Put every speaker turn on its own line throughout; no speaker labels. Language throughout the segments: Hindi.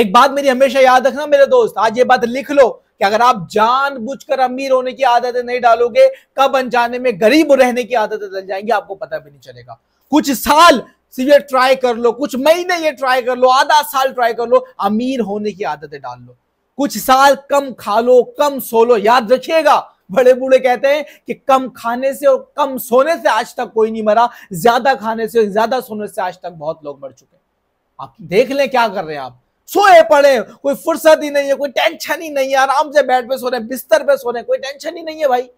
एक बात मेरी हमेशा याद रखना मेरे दोस्त आज ये बात लिख लो कि अगर आप जानबूझकर अमीर होने की आदतें नहीं डालोगे कब अनजाने में गरीब रहने की आदतें डल जाएंगी आपको पता भी नहीं चलेगा कुछ साल ये ट्राई कर लो कुछ महीने ये ट्राई कर लो आधा साल ट्राई कर लो अमीर होने की आदतें डाल लो कुछ साल कम खा लो कम सो लो याद रखिएगा बड़े बूढ़े कहते हैं कि कम खाने से और कम सोने से आज तक कोई नहीं मरा ज्यादा खाने से ज्यादा सोने से आज तक बहुत लोग मर चुके आप देख लें क्या कर रहे हैं आप सोए पड़े कोई फुर्सत ही नहीं है कोई टेंशन ही नहीं है आराम से बेड पे सो रहे बिस्तर पे सो रहे कोई टेंशन ही नहीं है भाई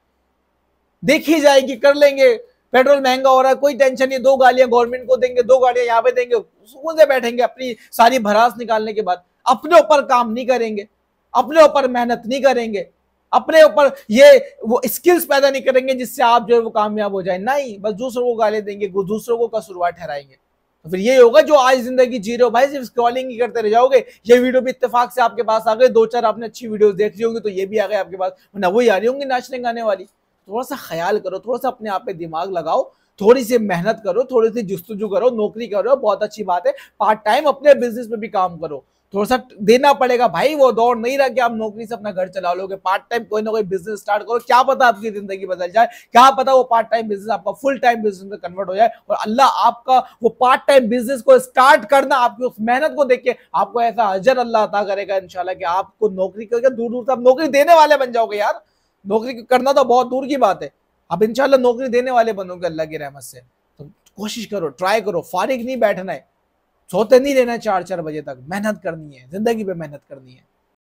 देखी जाएगी कर लेंगे पेट्रोल महंगा हो रहा है कोई टेंशन नहीं दो गालियां गवर्नमेंट को देंगे दो गाड़ियां यहाँ पे देंगे सुकून से बैठेंगे अपनी सारी भरास निकालने के बाद अपने ऊपर काम नहीं करेंगे अपने ऊपर मेहनत नहीं करेंगे अपने ऊपर ये वो स्किल्स पैदा नहीं करेंगे जिससे आप जो है वो कामयाब हो जाए नहीं बस दूसरों को गाली देंगे दूसरों को कसूरवार ठहराएंगे तो फिर ये होगा जो आज जिंदगी जी रहे हो भाई सिर्फ स्क्रॉलिंग ही करते रह जाओगे ये वीडियो भी इतफाक से आपके पास आ गए दो चार आपने अच्छी वीडियोस देख ली होंगी तो ये भी आ गए आपके पास ना वही आ रही होंगी नाचने गाने वाली थोड़ा सा ख्याल करो थोड़ा सा अपने आप पे दिमाग लगाओ थोड़ी सी मेहनत करो थोड़ी सी जुस्तुजू करो नौकरी करो बहुत अच्छी बात है पार्ट टाइम अपने बिजनेस में भी काम करो थोड़ा सा देना पड़ेगा भाई वो दौड़ नहीं रहा कि आप नौकरी से अपना घर चला लोगे पार्ट टाइम कोई ना कोई बिजनेस स्टार्ट करो क्या पता आपकी जिंदगी बदल जाए क्या पता वो पार्ट टाइम बिजनेस आपका फुल टाइम बिजनेस में कन्वर्ट हो जाए और अल्लाह आपका वो पार्ट टाइम बिजनेस को स्टार्ट करना आपकी उस मेहनत को देख के आपको ऐसा अजर अल्लाह अता करेगा इनशाला कि आपको नौकरी करके दूर दूर से आप नौकरी देने वाले बन जाओगे यार नौकरी करना तो बहुत दूर की बात है आप इनशाला नौकरी देने वाले बनोगे अल्लाह की रहमत से तो कोशिश करो ट्राई करो फारिग नहीं बैठना है सोते नहीं रहना चार चार बजे तक मेहनत करनी है जिंदगी पे मेहनत करनी है